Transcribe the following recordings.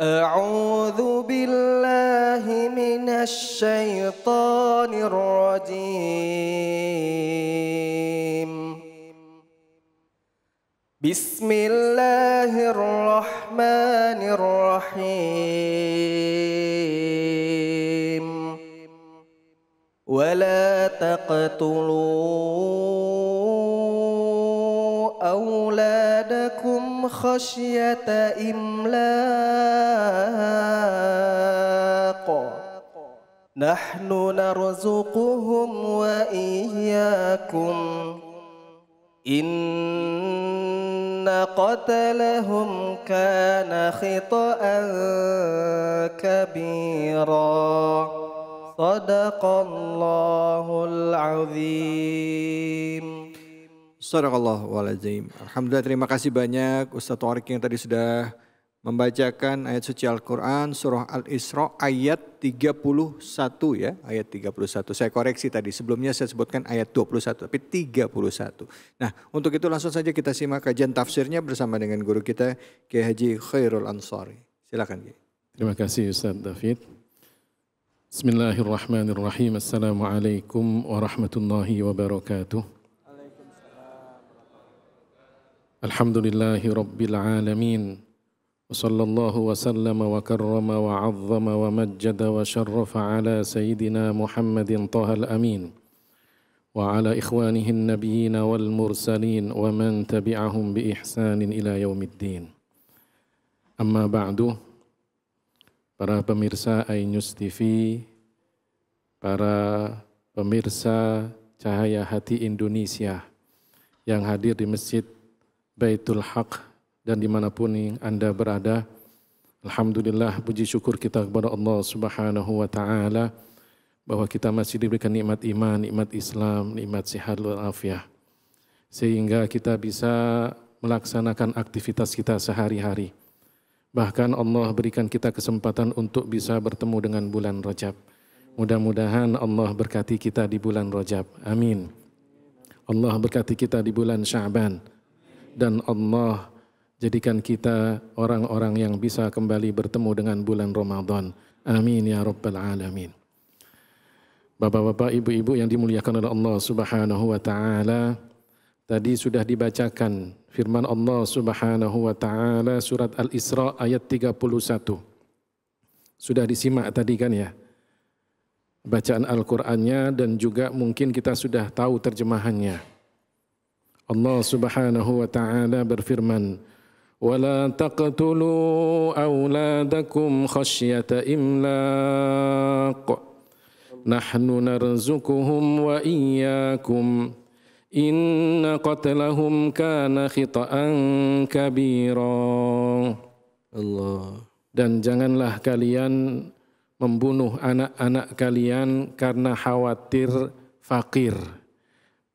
أعوذ بالله من الشيطان الرجيم بسم الله الرحمن الرحيم ولا تقتلون خشية إملاق نحن نرزقهم وإياكم إن قتلهم كان خطأ كبيرا صدق الله العظيم Sadaqallahu walazim. Alhamdulillah terima kasih banyak Ustaz Torik yang tadi sudah membacakan ayat suci Al-Quran surah Al-Isra ayat 31 ya. Ayat 31. Saya koreksi tadi sebelumnya saya sebutkan ayat 21 tapi 31. Nah untuk itu langsung saja kita simak kajian tafsirnya bersama dengan guru kita KH Haji Khairul Ansari. Silakan Terima kasih Ustaz David. Bismillahirrahmanirrahim. Assalamualaikum warahmatullahi wabarakatuh. الحمد لله رب العالمين وصلى الله وسلم وكرم وعظم ومجد وشرف على سيدنا محمد طه الامين وعلى اخوانه النبيين والمرسلين ومن تبعهم باحسان الى يوم الدين اما بعد para pemirsa iNews TV, para pemirsa Cahaya Hati Indonesia yang hadir di Masjid Baitul Haq dan dimanapun Anda berada. Alhamdulillah puji syukur kita kepada Allah Subhanahu wa taala bahwa kita masih diberikan nikmat iman, nikmat Islam, nikmat sehat wal Sehingga kita bisa melaksanakan aktivitas kita sehari-hari. Bahkan Allah berikan kita kesempatan untuk bisa bertemu dengan bulan Rajab. Mudah-mudahan Allah berkati kita di bulan Rajab. Amin. Allah berkati kita di bulan Syaban dan Allah jadikan kita orang-orang yang bisa kembali bertemu dengan bulan Ramadan. Amin ya rabbal alamin. Bapak-bapak, ibu-ibu yang dimuliakan oleh Allah Subhanahu wa taala, tadi sudah dibacakan firman Allah Subhanahu wa taala surat Al-Isra ayat 31. Sudah disimak tadi kan ya? bacaan Al-Qur'annya dan juga mungkin kita sudah tahu terjemahannya. Allah Subhanahu wa taala berfirman ولا تقتلوا أولادكم خشية إملاق نحن نرزقهم وإياكم إن قتلهم كان خطأ كبيرا الله dan janganlah kalian membunuh anak-anak kalian karena khawatir fakir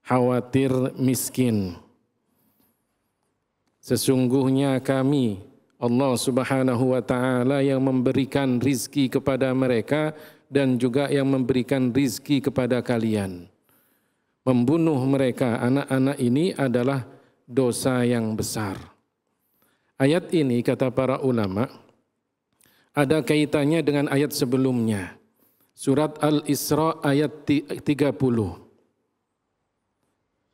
khawatir miskin. Sesungguhnya kami Allah Subhanahu wa taala yang memberikan rizki kepada mereka dan juga yang memberikan rizki kepada kalian. Membunuh mereka anak-anak ini adalah dosa yang besar. Ayat ini kata para ulama ada kaitannya dengan ayat sebelumnya. Surat Al-Isra ayat 30.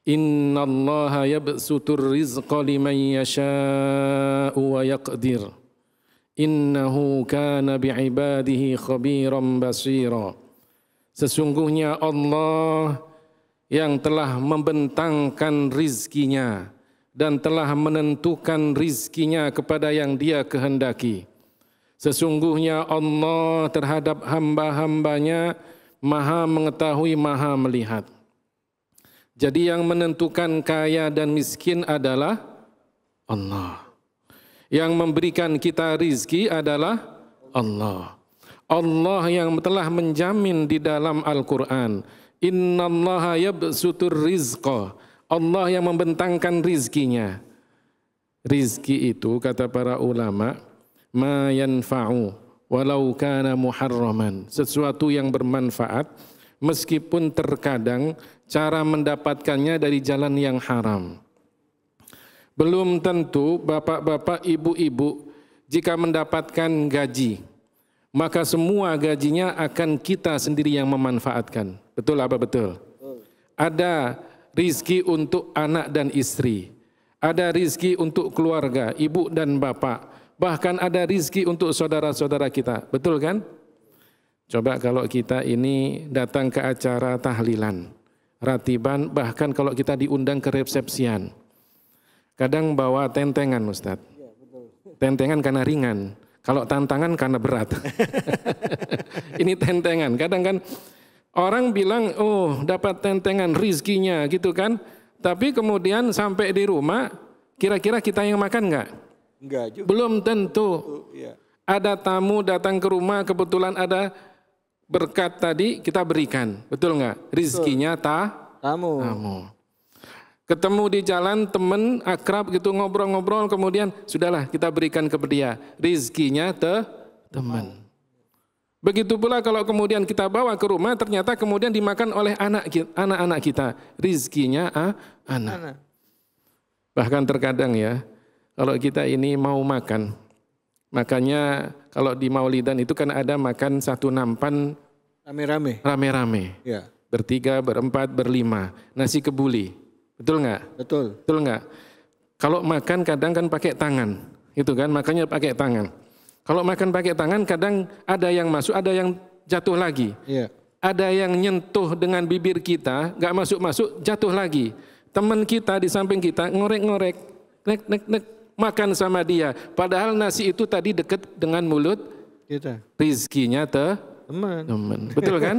Inna Allah yabsutur rizqa liman yasha'u wa yaqdir. Innahu kana bi'ibadihi khabiran basira. Sesungguhnya Allah yang telah membentangkan rizkinya dan telah menentukan rizkinya kepada yang dia kehendaki. Sesungguhnya Allah terhadap hamba-hambanya maha mengetahui, maha melihat. Jadi yang menentukan kaya dan miskin adalah Allah. Yang memberikan kita rizki adalah Allah. Allah yang telah menjamin di dalam Al-Quran. Inna allaha yabsutur rizqa. Allah yang membentangkan rizkinya. Rizki itu kata para ulama, ma yanfa'u walau kana muharraman. Sesuatu yang bermanfaat meskipun terkadang cara mendapatkannya dari jalan yang haram. Belum tentu bapak-bapak, ibu-ibu jika mendapatkan gaji, maka semua gajinya akan kita sendiri yang memanfaatkan. Betul apa betul? Ada rizki untuk anak dan istri. Ada rizki untuk keluarga, ibu dan bapak. Bahkan ada rizki untuk saudara-saudara kita. Betul kan? Coba kalau kita ini datang ke acara tahlilan ratiban, bahkan kalau kita diundang ke resepsian. Kadang bawa tentengan Ustaz. Iya, tentengan karena ringan, kalau tantangan karena berat. Ini tentengan, kadang kan orang bilang, oh dapat tentengan rizkinya gitu kan. Tapi kemudian sampai di rumah, kira-kira kita yang makan nggak? Enggak juga. Belum tentu. Iya. Ada tamu datang ke rumah, kebetulan ada berkat tadi kita berikan, betul nggak? Rizkinya ta kamu. tamu. Ketemu di jalan temen akrab gitu ngobrol-ngobrol kemudian sudahlah kita berikan ke dia rizkinya te teman. Begitu pula kalau kemudian kita bawa ke rumah ternyata kemudian dimakan oleh anak anak-anak kita rizkinya ah, anak. anak. Bahkan terkadang ya kalau kita ini mau makan Makanya kalau di Maulidan itu kan ada makan satu nampan rame-rame. Rame-rame. Ya. Bertiga, berempat, berlima. Nasi kebuli. Betul nggak? Betul. Betul nggak? Kalau makan kadang kan pakai tangan. Itu kan makanya pakai tangan. Kalau makan pakai tangan kadang ada yang masuk, ada yang jatuh lagi. Ya. Ada yang nyentuh dengan bibir kita, nggak masuk-masuk, jatuh lagi. Teman kita di samping kita ngorek-ngorek, nek nek nek makan sama dia. Padahal nasi itu tadi dekat dengan mulut kita. Rizkinya teh, teman. teman. Betul kan?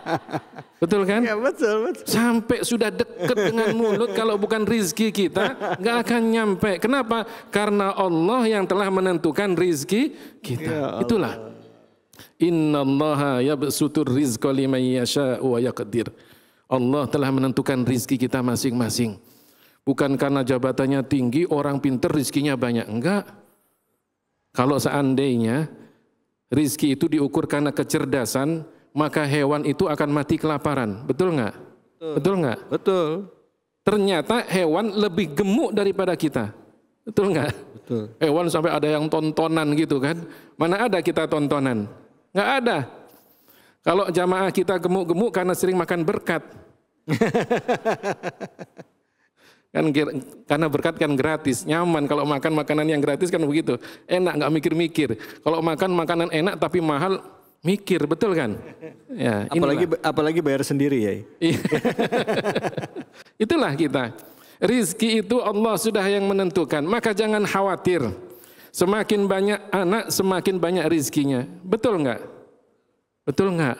betul kan? Ya, betul, betul. Sampai sudah dekat dengan mulut kalau bukan rizki kita nggak akan nyampe. Kenapa? Karena Allah yang telah menentukan rizki kita. Ya Itulah Inna Allah yabsutur rizqa liman yasha'u wa yaqdir. Allah telah menentukan rizki kita masing-masing. Bukan karena jabatannya tinggi, orang pinter rizkinya banyak. Enggak. Kalau seandainya rizki itu diukur karena kecerdasan, maka hewan itu akan mati kelaparan. Betul enggak? Betul, Betul nggak? Betul. Ternyata hewan lebih gemuk daripada kita. Betul enggak? Betul. Hewan sampai ada yang tontonan gitu kan. Mana ada kita tontonan? Enggak ada. Kalau jamaah kita gemuk-gemuk karena sering makan berkat. Kan karena berkat kan gratis, nyaman kalau makan makanan yang gratis kan begitu. Enak nggak mikir-mikir. Kalau makan makanan enak tapi mahal mikir, betul kan? Ya, apalagi inilah. apalagi bayar sendiri ya. itulah kita. Rizki itu Allah sudah yang menentukan, maka jangan khawatir. Semakin banyak anak, semakin banyak rizkinya. Betul nggak? Betul nggak?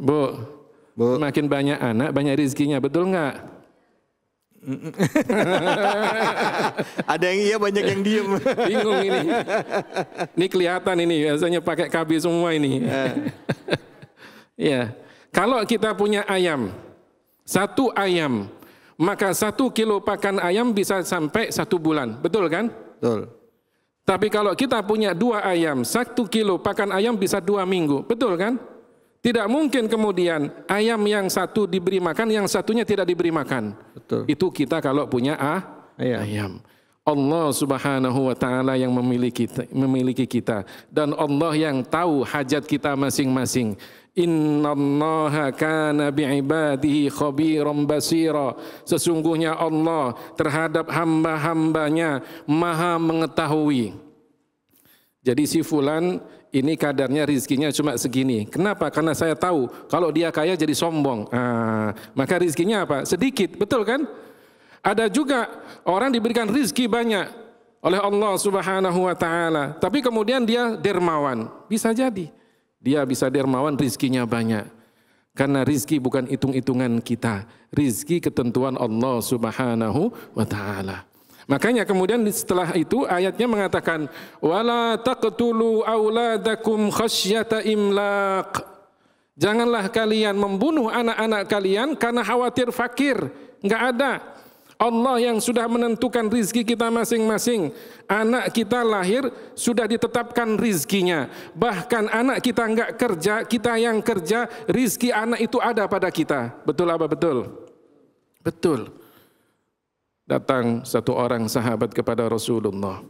Bu, Bu, semakin banyak anak, banyak rizkinya. Betul nggak? Ada yang iya banyak yang diem. Bingung ini. Ini kelihatan ini biasanya pakai KB semua ini. Iya. ya. Kalau kita punya ayam, satu ayam, maka satu kilo pakan ayam bisa sampai satu bulan. Betul kan? Betul. Tapi kalau kita punya dua ayam, satu kilo pakan ayam bisa dua minggu. Betul kan? Tidak mungkin kemudian ayam yang satu diberi makan, yang satunya tidak diberi makan. Betul. Itu kita kalau punya ah, ayam. ayam. Allah Subhanahu wa taala yang memiliki kita, memiliki kita dan Allah yang tahu hajat kita masing-masing. Innallaha kana bi'ibadihi khabiran basira. Sesungguhnya Allah terhadap hamba-hambanya maha mengetahui. Jadi si fulan ini kadarnya rizkinya cuma segini. Kenapa? Karena saya tahu kalau dia kaya jadi sombong. Ah, maka rizkinya apa? Sedikit, betul kan? Ada juga orang diberikan rizki banyak oleh Allah Subhanahu wa taala, tapi kemudian dia dermawan. Bisa jadi dia bisa dermawan rizkinya banyak. Karena rizki bukan hitung-hitungan kita, rizki ketentuan Allah Subhanahu wa taala. Makanya kemudian setelah itu ayatnya mengatakan wala taqtulu auladakum khasyata imlaq. Janganlah kalian membunuh anak-anak kalian karena khawatir fakir. Enggak ada. Allah yang sudah menentukan rizki kita masing-masing. Anak kita lahir sudah ditetapkan rizkinya. Bahkan anak kita enggak kerja, kita yang kerja, rizki anak itu ada pada kita. Betul apa betul? Betul datang satu orang sahabat kepada Rasulullah.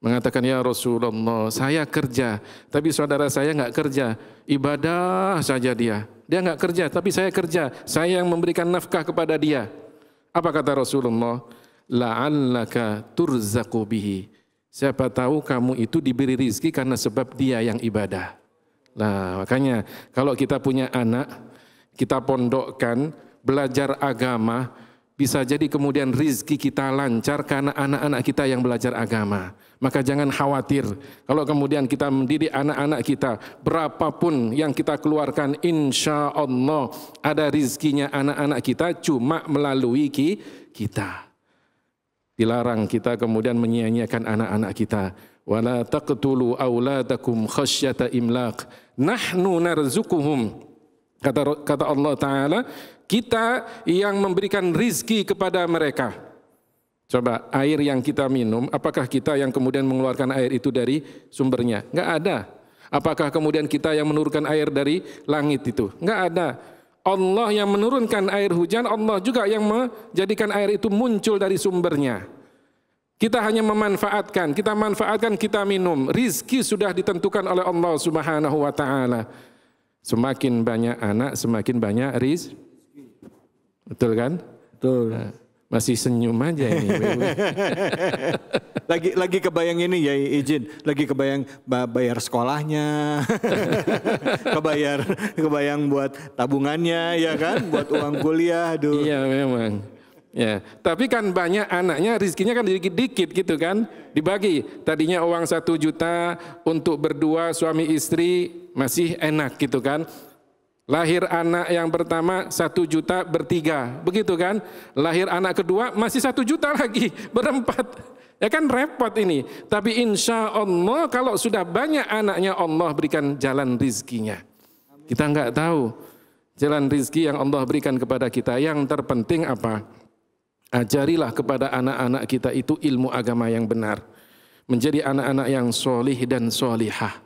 Mengatakan, ya Rasulullah, saya kerja, tapi saudara saya enggak kerja, ibadah saja dia. Dia enggak kerja, tapi saya kerja, saya yang memberikan nafkah kepada dia. Apa kata Rasulullah? La'allaka turzaku bihi. Siapa tahu kamu itu diberi rizki karena sebab dia yang ibadah. Nah, makanya kalau kita punya anak, kita pondokkan, belajar agama, bisa jadi kemudian rizki kita lancar karena anak-anak kita yang belajar agama. Maka jangan khawatir kalau kemudian kita mendidik anak-anak kita, berapapun yang kita keluarkan, insya Allah ada rizkinya anak-anak kita cuma melalui ki kita. Dilarang kita kemudian menyia-nyiakan anak-anak kita. Wala taqtulu awladakum khasyata imlaq. Nahnu narzukuhum. Kata, kata Allah Ta'ala, kita yang memberikan rizki kepada mereka. Coba air yang kita minum, apakah kita yang kemudian mengeluarkan air itu dari sumbernya? Enggak ada. Apakah kemudian kita yang menurunkan air dari langit itu? Enggak ada. Allah yang menurunkan air hujan, Allah juga yang menjadikan air itu muncul dari sumbernya. Kita hanya memanfaatkan, kita manfaatkan, kita minum. Rizki sudah ditentukan oleh Allah Subhanahu wa taala. Semakin banyak anak, semakin banyak rizki. Betul kan? Betul. Nah, masih senyum aja ini. lagi lagi kebayang ini ya izin, lagi kebayang bayar sekolahnya, kebayar kebayang buat tabungannya ya kan, buat uang kuliah, aduh. Iya memang. Ya, tapi kan banyak anaknya rizkinya kan dikit-dikit gitu kan, dibagi. Tadinya uang satu juta untuk berdua suami istri masih enak gitu kan. Lahir anak yang pertama satu juta bertiga, begitu kan? Lahir anak kedua masih satu juta lagi, berempat. Ya kan repot ini. Tapi insya Allah kalau sudah banyak anaknya Allah berikan jalan rizkinya. Kita nggak tahu jalan rizki yang Allah berikan kepada kita. Yang terpenting apa? Ajarilah kepada anak-anak kita itu ilmu agama yang benar. Menjadi anak-anak yang solih dan solihah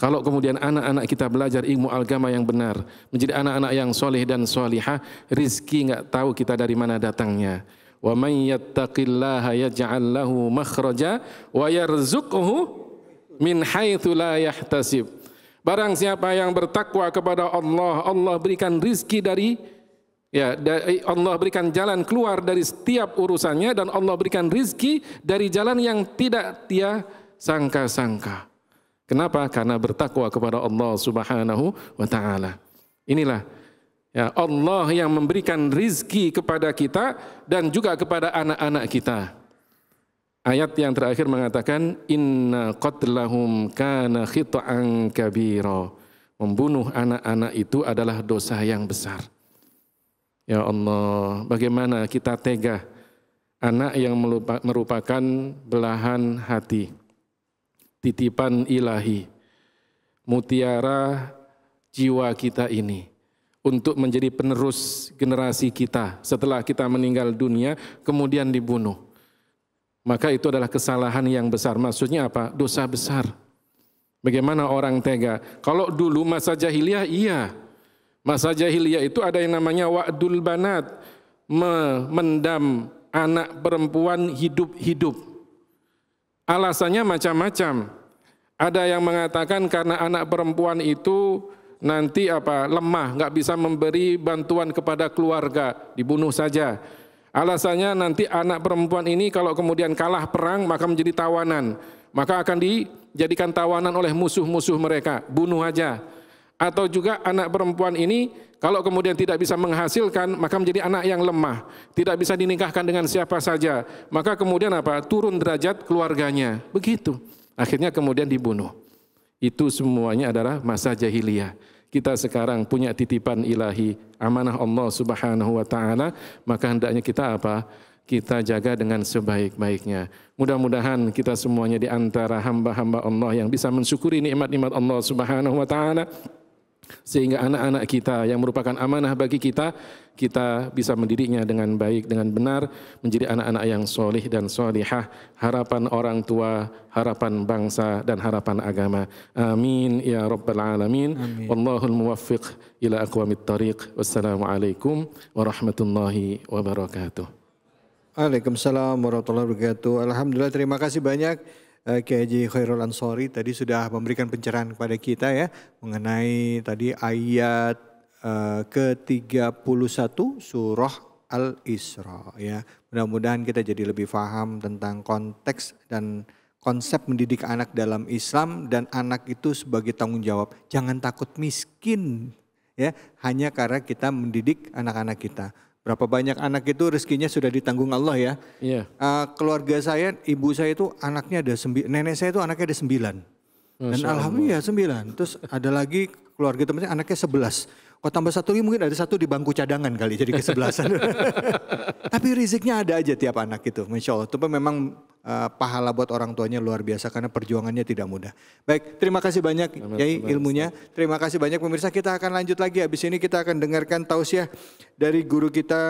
kalau kemudian anak-anak kita belajar ilmu agama yang benar, menjadi anak-anak yang soleh dan solihah, rizki nggak tahu kita dari mana datangnya. Wa may yattaqillaha yaj'al lahu makhraja wa yarzuqhu min haitsu la yahtasib. Barang siapa yang bertakwa kepada Allah, Allah berikan rizki dari Ya, eh, Allah berikan jalan keluar dari setiap urusannya dan Allah berikan rizki dari jalan yang tidak dia sangka-sangka. Kenapa? Karena bertakwa kepada Allah Subhanahu wa taala. Inilah ya Allah yang memberikan rizki kepada kita dan juga kepada anak-anak kita. Ayat yang terakhir mengatakan inna qatlahum kana khita'an kabira. Membunuh anak-anak itu adalah dosa yang besar. Ya Allah, bagaimana kita tega anak yang merupakan belahan hati titipan ilahi, mutiara jiwa kita ini untuk menjadi penerus generasi kita setelah kita meninggal dunia kemudian dibunuh. Maka itu adalah kesalahan yang besar. Maksudnya apa? Dosa besar. Bagaimana orang tega? Kalau dulu masa jahiliyah iya. Masa jahiliyah itu ada yang namanya wa'dul banat, memendam anak perempuan hidup-hidup. Alasannya macam-macam. Ada yang mengatakan karena anak perempuan itu nanti apa lemah, nggak bisa memberi bantuan kepada keluarga, dibunuh saja. Alasannya nanti anak perempuan ini kalau kemudian kalah perang maka menjadi tawanan, maka akan dijadikan tawanan oleh musuh-musuh mereka, bunuh aja atau juga anak perempuan ini kalau kemudian tidak bisa menghasilkan maka menjadi anak yang lemah, tidak bisa dinikahkan dengan siapa saja, maka kemudian apa? turun derajat keluarganya. Begitu. Akhirnya kemudian dibunuh. Itu semuanya adalah masa jahiliyah. Kita sekarang punya titipan ilahi, amanah Allah Subhanahu wa taala, maka hendaknya kita apa? kita jaga dengan sebaik-baiknya. Mudah-mudahan kita semuanya di antara hamba-hamba Allah yang bisa mensyukuri nikmat-nikmat Allah Subhanahu wa taala sehingga anak-anak kita yang merupakan amanah bagi kita, kita bisa mendidiknya dengan baik, dengan benar, menjadi anak-anak yang solih dan solihah, harapan orang tua, harapan bangsa, dan harapan agama. Amin ya Rabbal Alamin. Amin. Wallahul muwaffiq ila akwamit tariq. Wassalamualaikum warahmatullahi wabarakatuh. Waalaikumsalam warahmatullahi wabarakatuh. Alhamdulillah terima kasih banyak. Eh, Kiai Khairul Ansori tadi sudah memberikan pencerahan kepada kita ya mengenai tadi ayat uh, eh, ke-31 surah Al-Isra ya. Mudah-mudahan kita jadi lebih paham tentang konteks dan konsep mendidik anak dalam Islam dan anak itu sebagai tanggung jawab. Jangan takut miskin ya hanya karena kita mendidik anak-anak kita. Berapa banyak anak itu rezekinya sudah ditanggung Allah ya. Yeah. Iya. Uh, keluarga saya, ibu saya itu anaknya ada sembilan, nenek saya itu anaknya ada sembilan. Dan alhamdulillah ya sembilan. Terus ada lagi keluarga temannya anaknya sebelas. Kalau tambah satu lagi mungkin ada satu di bangku cadangan kali jadi kesebelasan. Tapi riziknya ada aja tiap anak itu. Masya Allah. Tapi memang uh, pahala buat orang tuanya luar biasa karena perjuangannya tidak mudah. Baik, terima kasih banyak ya ilmunya. Terima kasih banyak pemirsa. Kita akan lanjut lagi habis ini kita akan dengarkan tausiah dari guru kita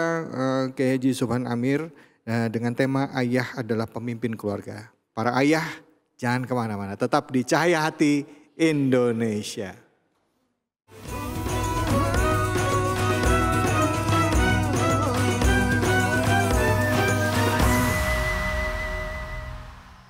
uh, eh, Haji Subhan Amir uh, dengan tema ayah adalah pemimpin keluarga. Para ayah jangan kemana-mana, tetap di Cahaya Hati Indonesia.